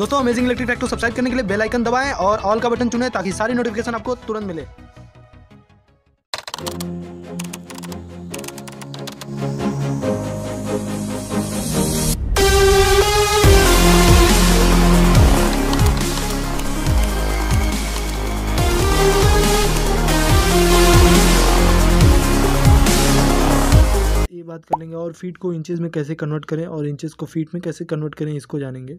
दोस्तों amazing electric tractor को subscribe करने के लिए बेल आइकन दबाएं और ऑल का बटन चुनें ताकि सारी नोटिफिकेशन आपको तुरंत मिले बात कर लेंगे और फीट को इंचेस में कैसे कन्वर्ट करें और इंचेस को फीट में कैसे कन्वर्ट करें इसको जानेंगे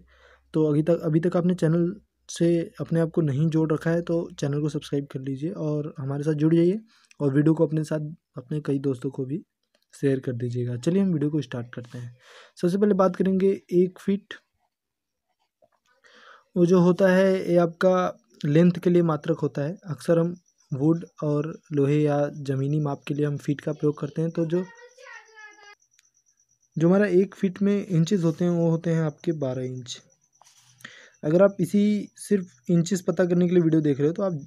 तो अभी तक अभी तक आपने चैनल से अपने आप को नहीं जोड़ रखा है तो चैनल को सब्सक्राइब कर लीजिए और हमारे साथ जुड़ जाइए और वीडियो को अपने साथ अपने कई दोस्तों को भी शेयर कर दीजिएगा चलिए हम वीडियो को स्टार्ट करते हैं सबसे पहले बात करेंगे एक फीट वो जो होता है ये आपका लेंथ के लिए मात्रक होता है अक्सर हम वुड और लोहे या ज़मीनी माप के लिए हम फीट का प्रयोग करते हैं तो जो जो हमारा एक फीट में इंचेस होते हैं वो होते हैं आपके बारह इंच अगर आप इसी सिर्फ इंचेस पता करने के लिए वीडियो देख रहे हो तो आप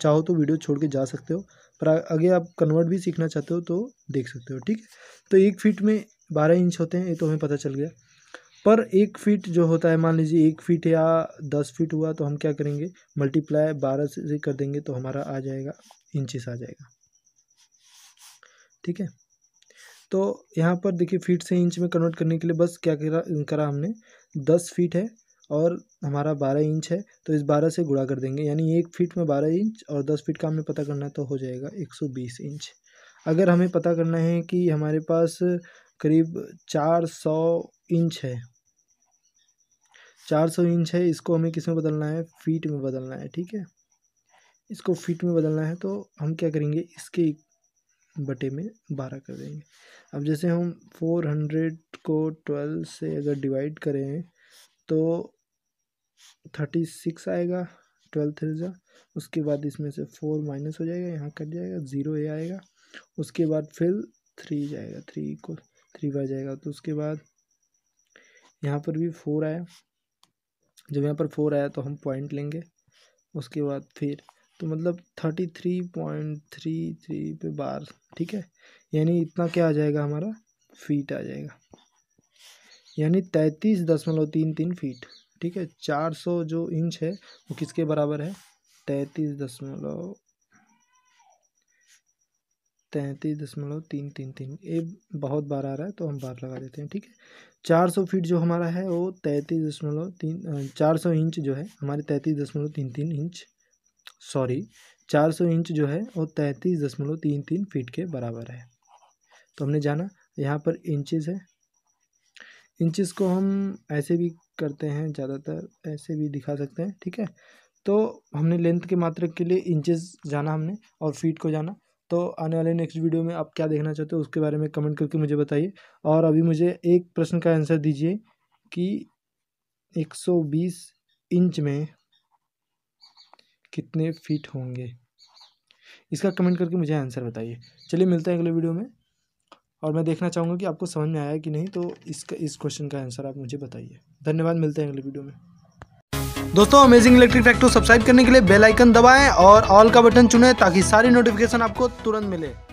चाहो तो वीडियो छोड़ के जा सकते हो पर अगर आप कन्वर्ट भी सीखना चाहते हो तो देख सकते हो ठीक है तो एक फीट में बारह इंच होते हैं ये तो हमें पता चल गया पर एक फीट जो होता है मान लीजिए एक फीट या दस फीट हुआ तो हम क्या करेंगे मल्टीप्लाई बारह से कर देंगे तो हमारा आ जाएगा इंचिस आ जाएगा ठीक है तो यहाँ पर देखिए फीट से इंच में कन्वर्ट करने के लिए बस क्या करा करा हमने दस फीट है और हमारा बारह इंच है तो इस बारह से गुड़ा कर देंगे यानी एक फीट में बारह इंच और दस फीट का हमें पता करना है तो हो जाएगा एक सौ बीस इंच अगर हमें पता करना है कि हमारे पास करीब चार सौ इंच है चार सौ इंच है इसको हमें किस में बदलना है फीट में बदलना है ठीक है इसको फीट में बदलना है तो हम क्या करेंगे इसके बटे में बारह कर देंगे अब जैसे हम फोर हंड्रेड को ट्वेल्व से अगर डिवाइड करें तो थर्टी सिक्स आएगा ट्वेल्व थ्री उसके बाद इसमें से फोर माइनस हो जाएगा यहाँ कट जाएगा ज़ीरो ए आएगा उसके बाद फिर थ्री जाएगा थ्री को थ्री बार जाएगा तो उसके बाद यहाँ पर भी फोर आया जब यहाँ पर फोर आया तो हम पॉइंट लेंगे उसके बाद फिर तो मतलब thirty three point three three पे बार ठीक है यानी इतना क्या आ जाएगा हमारा फीट आ जाएगा यानी तैंतीस दशमलव तीन तीन फीट ठीक है चार सौ जो इंच है वो किसके बराबर है तैंतीस दशमलव तैंतीस दशमलव तीन तीन तीन ये बहुत बार आ रहा है तो हम बार लगा देते हैं ठीक है चार सौ फीट जो हमारा है वो तैंतीस दशमलव तीन चार सौ इंच जो है हमारे तैंतीस दशमलव तीन तीन इंच सॉरी 400 इंच जो है वो तैंतीस दशमलव तीन तीन फीट के बराबर है तो हमने जाना यहाँ पर इंचज़ है इंचेस को हम ऐसे भी करते हैं ज़्यादातर ऐसे भी दिखा सकते हैं ठीक है तो हमने लेंथ के मात्रक के लिए इंचेस जाना हमने और फीट को जाना तो आने वाले नेक्स्ट वीडियो में आप क्या देखना चाहते हो उसके बारे में कमेंट करके मुझे बताइए और अभी मुझे एक प्रश्न का आंसर दीजिए कि एक इंच में कितने फीट होंगे इसका कमेंट करके मुझे आंसर बताइए चलिए मिलते हैं अगले वीडियो में और मैं देखना चाहूँगा कि आपको समझ में आया कि नहीं तो इसका इस क्वेश्चन का आंसर आप मुझे बताइए धन्यवाद मिलते हैं अगले वीडियो में दोस्तों अमेजिंग इलेक्ट्रिक फैक्ट को सब्सक्राइब करने के लिए बेल आइकन दबाएं और ऑल का बटन चुनें ताकि सारी नोटिफिकेशन आपको तुरंत मिले